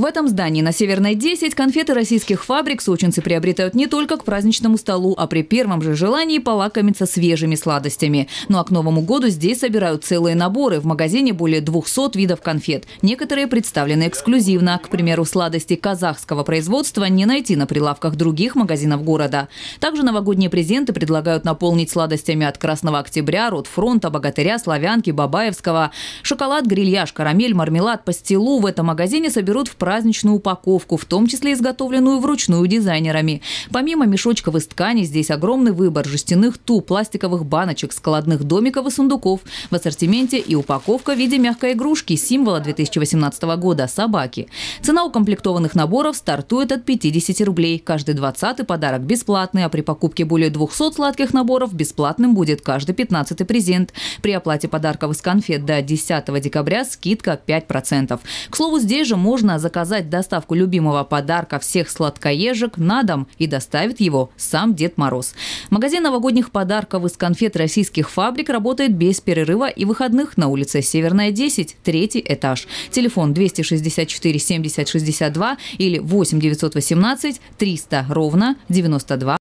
В этом здании на Северной 10 конфеты российских фабрик сочинцы приобретают не только к праздничному столу, а при первом же желании полакомиться свежими сладостями. Ну а к Новому году здесь собирают целые наборы. В магазине более 200 видов конфет. Некоторые представлены эксклюзивно. К примеру, сладости казахского производства не найти на прилавках других магазинов города. Также новогодние презенты предлагают наполнить сладостями от Красного Октября, Род Фронта, Богатыря, Славянки, Бабаевского. Шоколад, грильяж, карамель, мармелад, пастилу в этом магазине соберут в праздник праздничную упаковку, в том числе изготовленную вручную дизайнерами. Помимо мешочков из ткани, здесь огромный выбор жестяных ту, пластиковых баночек, складных домиков и сундуков. В ассортименте и упаковка в виде мягкой игрушки, символа 2018 года – собаки. Цена укомплектованных наборов стартует от 50 рублей. Каждый 20 подарок бесплатный, а при покупке более 200 сладких наборов бесплатным будет каждый 15 презент. При оплате подарков из конфет до 10 декабря скидка 5%. К слову, здесь же можно заказать заказать доставку любимого подарка всех сладкоежек на дом и доставит его сам Дед Мороз. Магазин новогодних подарков из конфет российских фабрик работает без перерыва и выходных на улице Северная, 10, третий этаж. Телефон 264 70 62 или 8 918 300 ровно 92.